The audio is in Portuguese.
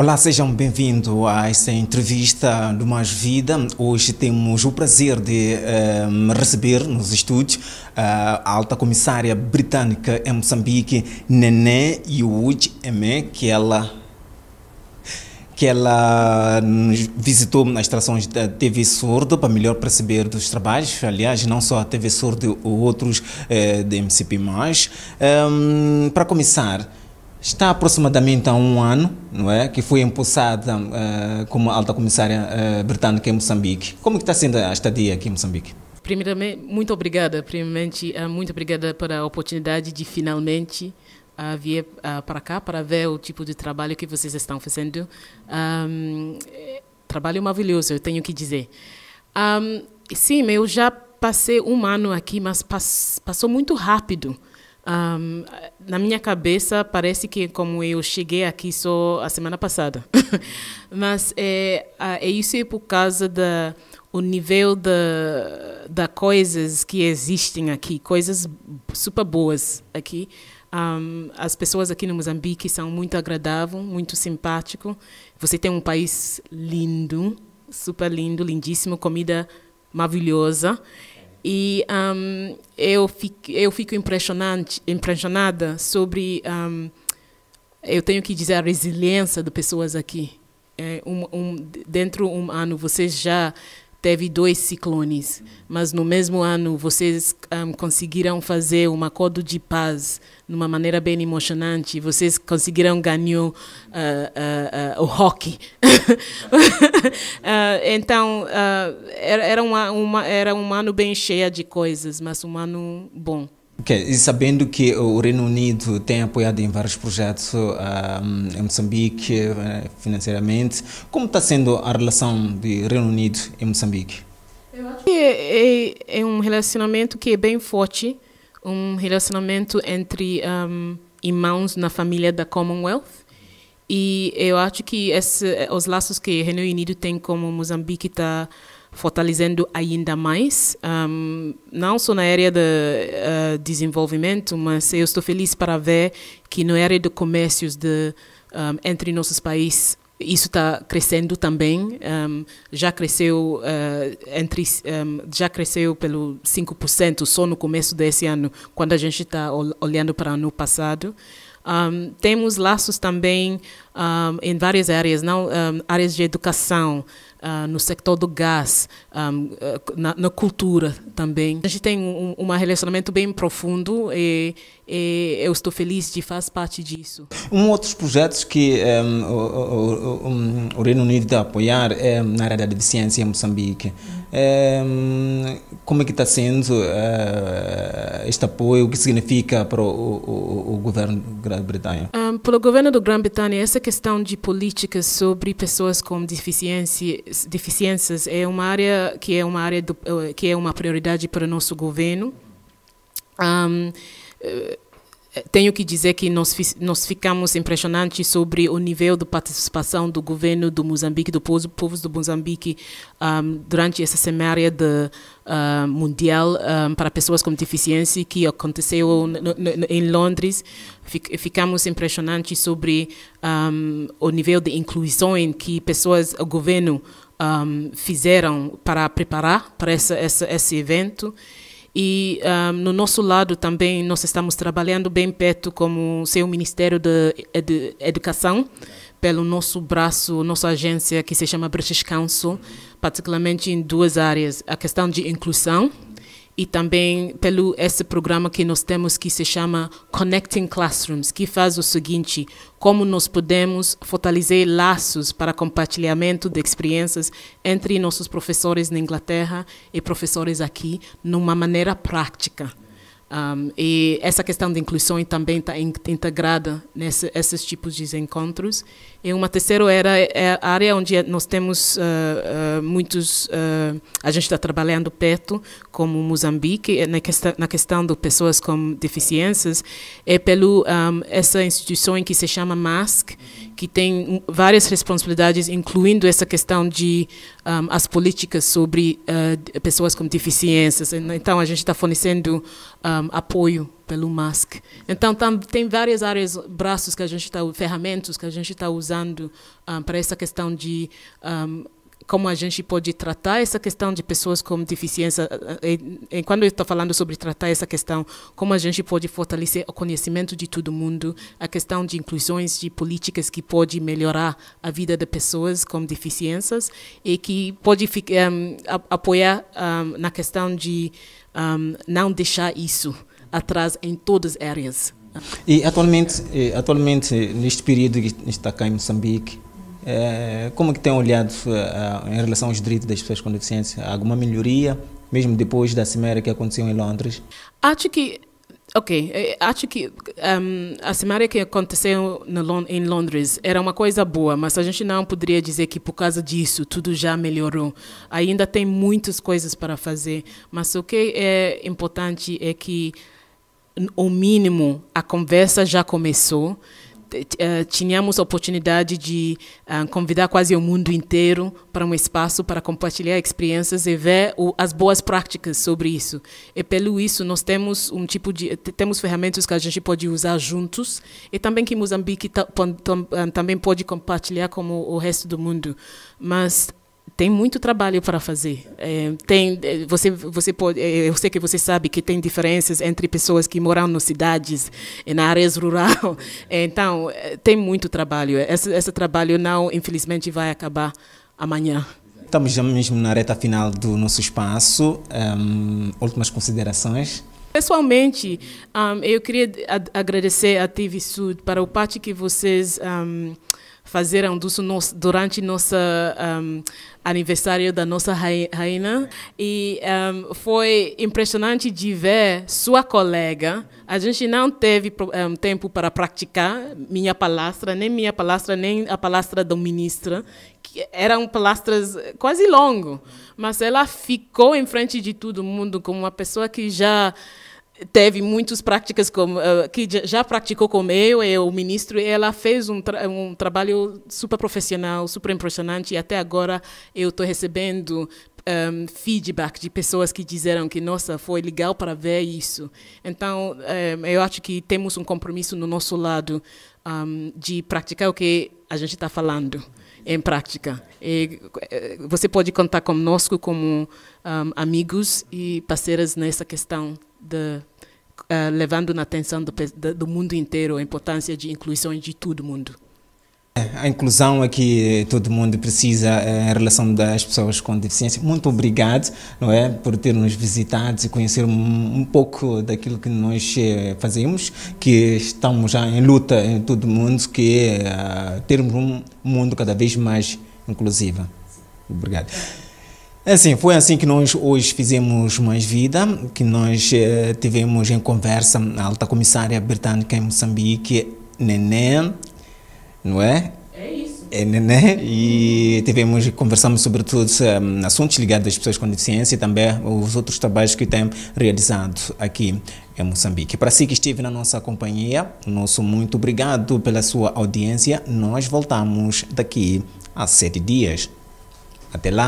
Olá, sejam bem-vindos a esta entrevista do Mais Vida. Hoje temos o prazer de eh, receber nos estúdios eh, a alta comissária britânica em Moçambique, Nené Yuj Eme, que ela que ela visitou nas estações da TV Surdo para melhor perceber dos trabalhos, aliás, não só a TV Surdo, outros eh, da MCP+. Mais. Um, ehm, para começar, está aproximadamente há um ano, não é, que foi empossada uh, como alta comissária uh, eh, britânica em é Moçambique. Como é está sendo a estadia aqui em Moçambique? Primeiramente, muito obrigada. Primeiramente, eh, muito obrigada pela oportunidade de finalmente uh, vir para cá para ver o tipo de trabalho que vocês estão fazendo. Um, trabalho maravilhoso, eu tenho que dizer. Um, sim, eu já passei um ano aqui, mas pass passou muito rápido. Um, na minha cabeça parece que como eu cheguei aqui só a semana passada, mas é, é isso é por causa da o nível da, da coisas que existem aqui, coisas super boas aqui. Um, as pessoas aqui no Moçambique são muito agradáveis, muito simpático. Você tem um país lindo, super lindo, lindíssimo, comida maravilhosa. E um, eu, fico, eu fico impressionante, impressionada sobre, um, eu tenho que dizer, a resiliência de pessoas aqui. É, um, dentro de um ano, vocês já teve dois ciclones, mas no mesmo ano vocês um, conseguiram fazer um acordo de paz de uma maneira bem emocionante. Vocês conseguiram ganhar uh, uh, uh, o hockey. Uh, então uh, era, era, uma, uma, era um ano bem cheio de coisas, mas um ano bom. Okay. E sabendo que o Reino Unido tem apoiado em vários projetos um, em Moçambique eh, financeiramente, como está sendo a relação do Reino Unido e Moçambique? Eu acho que é, é, é um relacionamento que é bem forte, um relacionamento entre um, irmãos na família da Commonwealth. E eu acho que esse, os laços que o Reino Unido tem com Moçambique está fortalecendo ainda mais, um, não só na área de uh, desenvolvimento, mas eu estou feliz para ver que na área de comércios de, um, entre nossos países isso está crescendo também, um, já cresceu uh, entre já cresceu pelo 5% só no começo desse ano, quando a gente está olhando para o ano passado. Um, temos laços também um, em várias áreas, não áreas de educação, Uh, no sector do gás, um, ah, na, na, cultura também. A gente tem um, um relacionamento bem profundo e, e, eu estou feliz de fazer parte disso. Um outros projetos que um, o, o, o, Reino Unido está a apoiar é na área da deficiência em Moçambique. Uhum. É, hum, como é que está sendo é, este apoio? O que significa para o, o, o governo da Grã-Bretanha? Um, para o governo da Grã-Bretanha, essa questão de políticas sobre pessoas com deficiências, deficiências é uma área que é uma área do, eh, que é uma prioridade para o nosso governo. Um, eh, eh, tenho que dizer que nós, nós ficamos impressionantes sobre o nível de participação do governo do Moçambique, do povo, do Moçambique, um, durante essa semária de, uh, mundial um, para pessoas com deficiência que aconteceu em Londres. Ficamos impressionantes sobre um, o nível de inclusão em que pessoas, o governo, fizeram para preparar para essa, essa, esse evento. E um, ah, no nosso lado também nós estamos trabalhando bem perto como ser o Ministério da Educação pelo nosso braço, nossa agência que se chama British Council, particularmente em duas áreas, a questão de inclusão e também pelo esse programa que nós temos que se chama Connecting Classrooms, que faz o seguinte, como nós podemos fortalecer laços para compartilhamento de experiências entre nossos professores na Inglaterra e professores aqui, numa maneira prática. Um, e essa questão de inclusão também está in integrada nesses tipos de encontros. E uma terceira era é a área onde é, nós temos uh, uh, muitos, uh, a gente está trabalhando perto, como Moçambique, eh, na, quest na questão de pessoas com deficiências, é pelo um, essa instituição que se chama MASC, que tem várias responsabilidades, incluindo essa questão de um, as políticas sobre uh, pessoas com deficiências. Então, a gente está fornecendo um, apoio pelo MASC. Então, tam, tem várias áreas, braços que a gente está, ferramentas que a gente está usando um, para essa questão de como a gente pode tratar essa questão de pessoas com deficiência. E, eh, e eh, eh, quando eu estou falando sobre tratar essa questão, como a gente pode fortalecer o conhecimento de todo mundo, a questão de inclusões, de políticas que pode melhorar a vida de pessoas com deficiências e que pode um, apoiar um, ah, na questão de um, ah, não deixar isso atrás em todas as áreas. E atualmente, atualmente neste período que está cá em Moçambique, é, como é que tem olhado é, é, em relação aos direitos das pessoas com deficiência? Alguma melhoria, mesmo depois da cimeira que aconteceu em Londres? Acho que Ok, acho que um, a semana que aconteceu no, em Londres era uma coisa boa, mas a gente não poderia dizer que por causa disso tudo já melhorou. Ainda tem muitas coisas para fazer, mas o que é importante é que, o mínimo, a conversa já começou uh, tínhamos a oportunidade de uh, convidar quase o mundo inteiro para um espaço para compartilhar experiências e ver o, as boas práticas sobre isso. E pelo isso nós temos um tipo de temos ferramentas que a gente pode usar juntos e também que Moçambique eh, também pode compartilhar com o, o resto do mundo. Mas tem muito trabalho para fazer. É, tem, é, você, você pode, é, eu sei que você sabe que tem diferenças entre pessoas que moram nas cidades e eh, na áreas rural. É, então, tem muito trabalho. Esse, esse trabalho não, infelizmente, vai acabar amanhã. Estamos já mesmo na reta final do nosso espaço. Um, ehm, últimas considerações? Pessoalmente, um, ehm, eu queria agradecer à TV Sud para o parte que vocês um, ehm, fazer um nos, durante nosso um, aniversário da nossa rainha. E um, foi impressionante de ver sua colega. A gente não teve um, tempo para praticar minha palestra, nem minha palestra, nem a palestra do ministro, eram palestras quase longo, mas ela ficou em frente de todo mundo como uma pessoa que já teve muitas práticas como, uh, que já praticou como eu e o ministro. E ela fez um, tra um trabalho super profissional, super impressionante. E até agora eu estou recebendo um, ehm, feedback de pessoas que disseram que, nossa, foi legal para ver isso. Então, um, eh, eu acho que temos um compromisso no nosso lado ehm, de praticar o que a gente está falando em prática. E eh, você pode contar conosco como ehm, amigos e parceiras nessa questão de uh, levando na atenção do, do, mundo inteiro a importância de inclusão de todo mundo. É, a inclusão é que todo mundo precisa eh, em relação das pessoas com deficiência. Muito obrigado não é, por ter nos visitado e conhecer um, pouco daquilo que nós eh, fazemos, que estamos já em luta em todo mundo, que é termos um mundo cada vez mais inclusivo. Obrigado. É assim, foi assim que nós hoje fizemos mais vida, que nós eh, tivemos em conversa a alta comissária britânica em Moçambique, Neném, não é? É isso. É Neném, e tivemos, conversamos sobre todos um, eh, assuntos ligados às pessoas com deficiência e também os outros trabalhos que tem realizado aqui em Moçambique. Para si que esteve na nossa companhia, nosso muito obrigado pela sua audiência. Nós voltamos daqui a sete dias. Até lá!